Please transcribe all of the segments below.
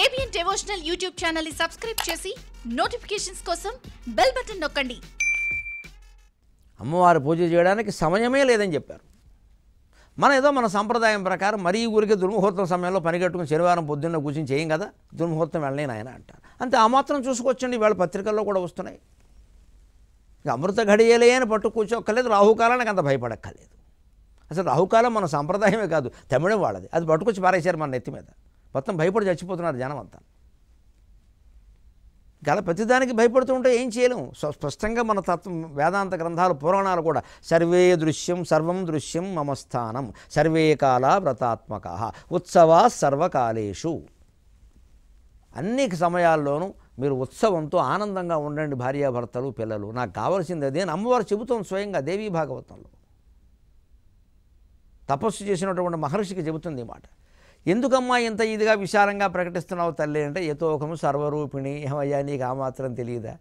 ABN devotional YouTube channel ని subscribe చేసి notifications కోసం బెల్ బటన్ నొక్కండి అమ్మవారు పూజ చేయడానికి సమయమే లేదని చెప్పారు మన ఏదో మన సంప్రదాయం ప్రకారం మరీ ఊరికి దుర్ముహూర్తం సమయంలో పని కట్టుకుని శనివారం పొద్దున్న కూర్చొని చేయం కదా దుర్ముహూర్తం వెళ్ళలేను ఆయన అంటారు అంతే ఆ మాత్రం చూసుకొచ్చండి వాళ్ళ పత్రికల్లో కూడా వస్తున్నాయి ఇక అమృత ఘడియలే అని పట్టు కూర్చోక్కర్లేదు రాహుకాలానికి అంత భయపడక్కర్లేదు అసలు రాహుకాలం మన సంప్రదాయమే కాదు తమిళం వాళ్ళది అది పట్టుకొచ్చి పారేశారు మన నెత్తి మీద మొత్తం భయపడి చచ్చిపోతున్నారు జనం అంతా గల ప్రతిదానికి భయపడుతూ ఉంటే ఏం చేయలేము స్పష్టంగా మన తత్వం వేదాంత గ్రంథాలు పురాణాలు కూడా సర్వే దృశ్యం సర్వం దృశ్యం మమస్థానం సర్వే కాల వ్రతాత్మక ఉత్సవా సర్వకాలేషు అన్ని సమయాల్లోనూ మీరు ఉత్సవంతో ఆనందంగా ఉండండి భార్యాభర్తలు పిల్లలు నాకు కావాల్సింది అదే అమ్మవారు చెబుతాం స్వయంగా దేవీ భాగవతంలో తపస్సు చేసినటువంటి మహర్షికి చెబుతుంది ఈ మాట ఎందుకమ్మా ఇంత ఇదిగా విశాలంగా ప్రకటిస్తున్నావు తల్లి అంటే యథోకము సర్వరూపిణి ఏమయ్యా నీకు ఆ మాత్రం తెలియదా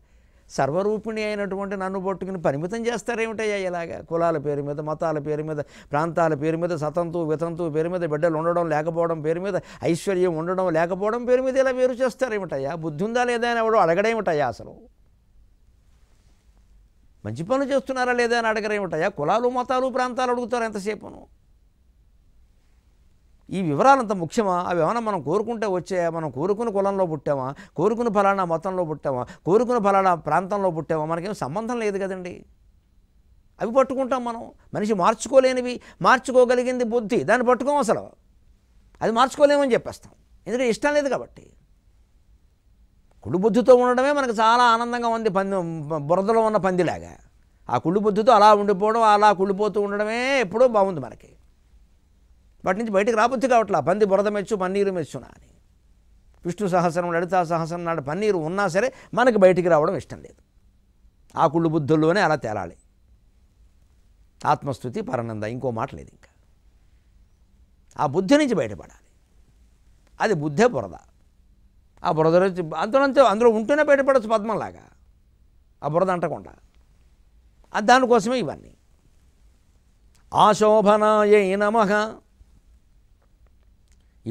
సర్వరూపిణి అయినటువంటి నన్ను పట్టుకుని పరిమితం చేస్తారేమిటయ్యా ఇలాగ కులాల పేరు మీద మతాల పేరు మీద ప్రాంతాల పేరు మీద సతంతు వితంతు పేరు మీద బిడ్డలు ఉండడం లేకపోవడం పేరు మీద ఐశ్వర్యం ఉండడం లేకపోవడం పేరు మీద ఇలా వేరు చేస్తారేమిటయ్యా బుద్ధి ఉందా లేదా అని ఎవడో అడగడేమిటయ్యా అసలు మంచి పనులు చేస్తున్నారా లేదా అని అడగరేమిటయ్యా కులాలు మతాలు ప్రాంతాలు అడుగుతారు ఎంతసేపును ఈ వివరాలంత ముఖ్యమా అవి ఏమైనా మనం కోరుకుంటే వచ్చాయా మనం కోరుకుని కులంలో పుట్టామా కోరుకుని ఫలానా మతంలో పుట్టామా కోరుకుని ఫలానా ప్రాంతంలో పుట్టామా మనకేం సంబంధం లేదు కదండి అవి పట్టుకుంటాం మనం మనిషి మార్చుకోలేనివి మార్చుకోగలిగింది బుద్ధి దాన్ని పట్టుకోము అసలు అది మార్చుకోలేమని చెప్పేస్తాం ఎందుకంటే ఇష్టం లేదు కాబట్టి కుళ్ళు బుద్ధితో ఉండడమే మనకు చాలా ఆనందంగా ఉంది పంది బురదలో ఉన్న పందిలాగా ఆ కుళ్ళు బుద్ధితో అలా ఉండిపోవడం అలా కుళ్ళిపోతూ ఉండడమే ఎప్పుడూ బాగుంది మనకి వాటి నుంచి బయటకు రాబుద్ది కావట్లా పంది బురద మెచ్చు పన్నీరు మెచ్చునా అని విష్ణు సహస్రం లలితా సహస్రం నాడు పన్నీరు ఉన్నా సరే మనకు బయటికి రావడం ఇష్టం లేదు ఆ కుళ్ళు బుద్ధుల్లోనే అలా తేలాలి ఆత్మస్థుతి పరనంద ఇంకో మాట లేదు ఇంకా ఆ బుద్ధి నుంచి బయటపడాలి అది బుద్ధే బురద ఆ బురద నుంచి అందులో ఉంటూనే బయటపడచ్చు పద్మంలాగా ఆ బురద అంటకుండా దానికోసమే ఇవన్నీ ఆశోభనాయ నమ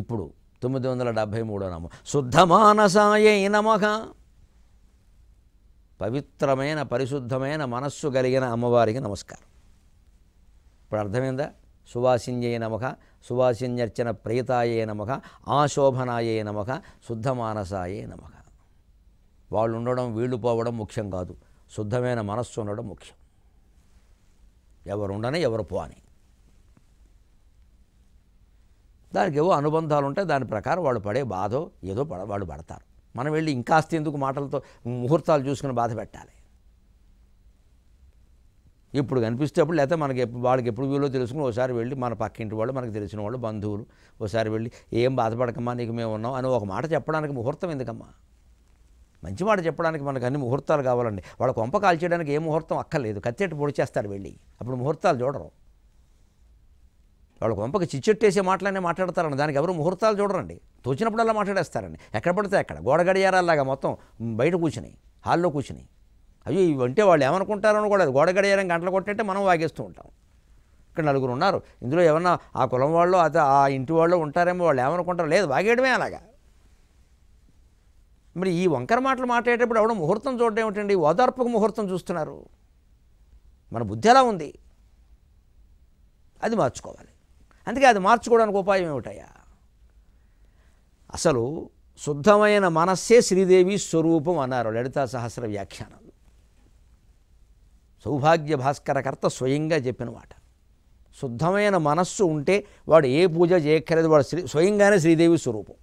ఇప్పుడు తొమ్మిది వందల డెబ్భై మూడో నామం శుద్ధమానసాయే నమహ పవిత్రమైన పరిశుద్ధమైన మనస్సు కలిగిన అమ్మవారికి నమస్కారం ఇప్పుడు అర్థమైందా సువాసిన్యయ నమక సువాసిన్యర్చన ప్రియతాయే నమక ఆశోభనాయే నమక శుద్ధమానసాయే నమక వాళ్ళు ఉండడం వీళ్ళు పోవడం ముఖ్యం కాదు శుద్ధమైన మనస్సు ఉండడం ముఖ్యం ఎవరుండని ఎవరు పోని దానికి ఏవో అనుబంధాలు ఉంటాయి దాని ప్రకారం వాళ్ళు పడే బాధో ఏదో పడ వాళ్ళు పడతారు మనం వెళ్ళి ఇంకాస్త ఎందుకు మాటలతో ముహూర్తాలు చూసుకుని బాధ పెట్టాలి ఇప్పుడు కనిపిస్తేప్పుడు లేకపోతే మనకి వాళ్ళకి ఎప్పుడు వీలో తెలుసుకుని ఒకసారి వెళ్ళి మన పక్కింటి వాళ్ళు మనకు తెలిసిన వాళ్ళు బంధువులు ఒకసారి వెళ్ళి ఏం బాధపడకమ్మా నీకు మేము ఉన్నాం అని ఒక మాట చెప్పడానికి ముహూర్తం ఎందుకమ్మా మంచి మాట చెప్పడానికి మనకు అన్ని ముహూర్తాలు కావాలండి వాళ్ళ కొంప కాల్చేయడానికి ఏ ముహూర్తం అక్కర్లేదు పొడి చేస్తారు వెళ్ళి అప్పుడు ముహూర్తాలు చూడరు వాళ్ళ గొంపకి చిచ్చెట్టేసే మాటలనే మాట్లాడతారని దానికి ఎవరు ముహూర్తాలు చూడరండి తోచినప్పుడల్లా మాట్లాడేస్తారండి ఎక్కడ పడితే అక్కడ గోడ గడియారాలాగా మొత్తం బయట కూర్చుని హాల్లో కూర్చుని అయ్యో ఇవి అంటే వాళ్ళు అని కూడా గోడ గడియారం గంటలు కొట్టంటే మనం వాగేస్తూ ఉంటాం ఇక్కడ నలుగురు ఉన్నారు ఇందులో ఏమన్నా ఆ కులం వాళ్ళు అదే ఆ ఇంటి వాళ్ళు ఉంటారేమో వాళ్ళు ఏమనుకుంటారు లేదు వాగేయడమే అలాగా మరి ఈ వంకర మాటలు మాట్లాడేటప్పుడు ఎవడో ముహూర్తం చూడడం ఏమిటండి ఓదార్పుకు ముహూర్తం చూస్తున్నారు మన బుద్ధి ఎలా ఉంది అది మార్చుకోవాలి అందుకే అది మార్చుకోవడానికి ఉపాయం ఏమిటయ్యా అసలు శుద్ధమైన మనస్సే శ్రీదేవి స్వరూపం అన్నారు లలితా సహస్ర వ్యాఖ్యానం సౌభాగ్య భాస్కరకర్త స్వయంగా చెప్పిన మాట శుద్ధమైన మనస్సు ఉంటే వాడు ఏ పూజ చేయక్కర్లేదు వాడు శ్రీ స్వయంగానే శ్రీదేవి స్వరూపం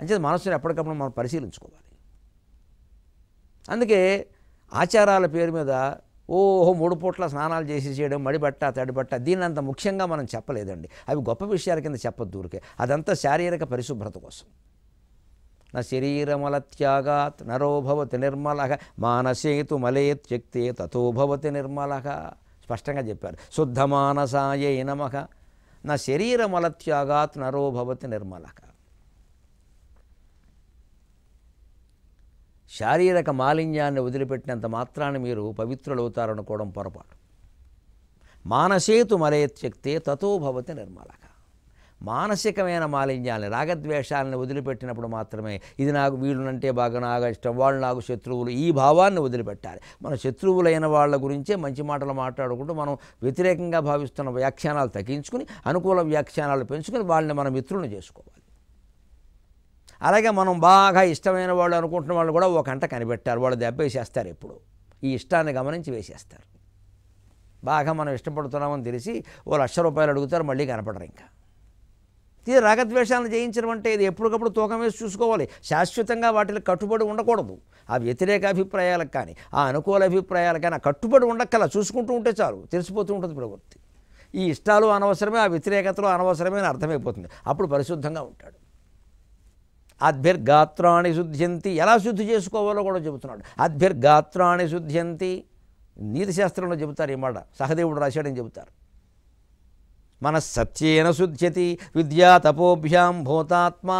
అంచేది మనస్సును ఎప్పటికప్పుడు మనం పరిశీలించుకోవాలి అందుకే ఆచారాల పేరు మీద ఓహో మూడు పూట్ల స్నానాలు చేసి చేయడం మడిబట్ట తడిబట్ట దీని అంత ముఖ్యంగా మనం చెప్పలేదండి అవి గొప్ప విషయాల కింద చెప్పదు దూరికే అదంతా శారీరక పరిశుభ్రత కోసం నా శరీరమల త్యాగాత్ నరోభవతి నిర్మల మానసేతు త్యక్తే తథోభవతి నిర్మల స్పష్టంగా చెప్పారు మానసాయ నమః నా శరీరమల త్యాగాత్ నరోభవతి నిర్మలక శారీరక మాలిన్యాన్ని వదిలిపెట్టినంత మాత్రాన్ని మీరు పవిత్రులవుతారనుకోవడం పొరపాటు మానసేతు మలయత్యక్తే తతో తతోభవతి నిర్మలక మానసికమైన మాలిన్యాలని రాగద్వేషాలను వదిలిపెట్టినప్పుడు మాత్రమే ఇది నాకు వీళ్ళునంటే బాగా నాకు ఇష్టం వాళ్ళు నాకు శత్రువులు ఈ భావాన్ని వదిలిపెట్టాలి మన శత్రువులైన వాళ్ళ గురించే మంచి మాటలు మాట్లాడుకుంటూ మనం వ్యతిరేకంగా భావిస్తున్న వ్యాఖ్యానాలు తగ్గించుకుని అనుకూల వ్యాఖ్యానాలు పెంచుకుని వాళ్ళని మన మిత్రులను చేసుకోవాలి అలాగే మనం బాగా ఇష్టమైన వాళ్ళు అనుకుంటున్న వాళ్ళు కూడా ఒక గంట కనిపెట్టారు వాళ్ళు దెబ్బ వేసేస్తారు ఎప్పుడు ఈ ఇష్టాన్ని గమనించి వేసేస్తారు బాగా మనం ఇష్టపడుతున్నామని తెలిసి ఓ లక్ష రూపాయలు అడుగుతారు మళ్ళీ కనపడరు ఇంకా ఇది రాగద్వేషాలను జయించడం అంటే ఇది ఎప్పటికప్పుడు తూకం వేసి చూసుకోవాలి శాశ్వతంగా వాటికి కట్టుబడి ఉండకూడదు ఆ వ్యతిరేక అభిప్రాయాలకు కానీ ఆ అనుకూల అభిప్రాయాలకు కానీ ఆ కట్టుబడి ఉండక్కల చూసుకుంటూ ఉంటే చాలు తెలిసిపోతూ ఉంటుంది ప్రవృత్తి ఈ ఇష్టాలు అనవసరమే ఆ వ్యతిరేకతలు అనవసరమే అర్థమైపోతుంది అప్పుడు పరిశుద్ధంగా ఉంటాడు అద్భిర్గాత్రాన్ని శుద్ధ్యంతి ఎలా శుద్ధి చేసుకోవాలో కూడా చెబుతున్నాడు అద్భిర్గాత్రాన్ని శుద్ధ్యంతి నీతి శాస్త్రంలో చెబుతారు ఈ మాట సహదేవుడు రాశాడని చెబుతారు మన సత్యేన శుద్ధ్యతి విద్యా తపోభ్యాం భూతాత్మ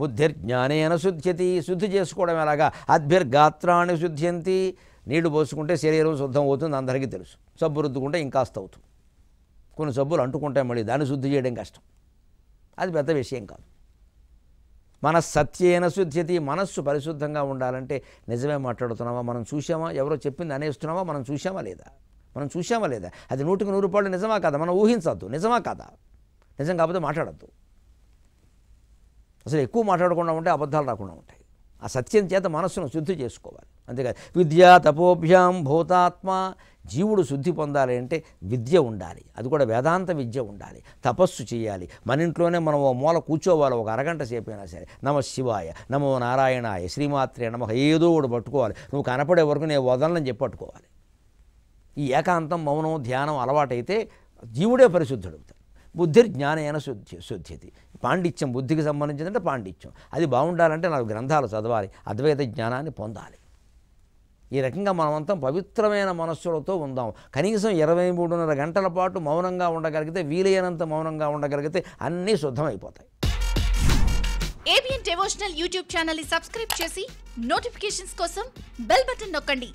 బుద్ధిర్జ్ఞానేన శుద్ధ్యతి శుద్ధి చేసుకోవడం ఎలాగా అద్భిర్గాత్రాన్ని శుద్ధ్యంతి నీళ్లు పోసుకుంటే శరీరం శుద్ధం అవుతుంది అందరికీ తెలుసు సబ్బు రుద్దుకుంటే ఇంకాస్త అవుతుంది కొన్ని సబ్బులు అంటుకుంటాయి మళ్ళీ దాన్ని శుద్ధి చేయడం కష్టం అది పెద్ద విషయం కాదు సత్యైన శుద్ధ్యతి మనస్సు పరిశుద్ధంగా ఉండాలంటే నిజమే మాట్లాడుతున్నావా మనం చూసామా ఎవరో చెప్పింది అనేస్తున్నావా మనం చూసామా లేదా మనం చూసామా లేదా అది నూటికి నూరు రూపాయలు నిజమా కాదా మనం ఊహించవద్దు నిజమా కదా నిజం కాకపోతే మాట్లాడద్దు అసలు ఎక్కువ మాట్లాడకుండా ఉంటే అబద్ధాలు రాకుండా ఉంటాయి ఆ సత్యం చేత మనస్సును శుద్ధి చేసుకోవాలి అంతేకాదు విద్యా తపోభ్యాం భూతాత్మ జీవుడు శుద్ధి పొందాలి అంటే విద్య ఉండాలి అది కూడా వేదాంత విద్య ఉండాలి తపస్సు చేయాలి మన ఇంట్లోనే మనం ఓ మూల కూర్చోవాలి ఒక అరగంట సేపైనా సరే నమ శివాయ నమో నారాయణాయ శ్రీమాత్రే నమ ఏదో ఒకటి పట్టుకోవాలి నువ్వు కనపడే వరకు నేను వదలని చెప్పి పట్టుకోవాలి ఈ ఏకాంతం మౌనం ధ్యానం అలవాటైతే జీవుడే పరిశుద్ధుడవుతాడు బుద్ధిర్జ్ఞానేన శుద్ధి శుద్ధ్యతి పాండిత్యం బుద్ధికి సంబంధించిందంటే పాండిత్యం అది బాగుండాలంటే నాకు గ్రంథాలు చదవాలి అద్వైత జ్ఞానాన్ని పొందాలి ఈ రకంగా మనమంతా పవిత్రమైన మనస్సులతో ఉందాం కనీసం ఇరవై మూడున్నర గంటల పాటు మౌనంగా ఉండగలిగితే వీలైనంత మౌనంగా ఉండగలిగితే అన్నీ శుద్ధమైపోతాయి ఏబిఎన్ డెవోషనల్ యూట్యూబ్ ఛానల్ని సబ్స్క్రైబ్ చేసి నోటిఫికేషన్స్ కోసం బెల్ బటన్ నొక్కండి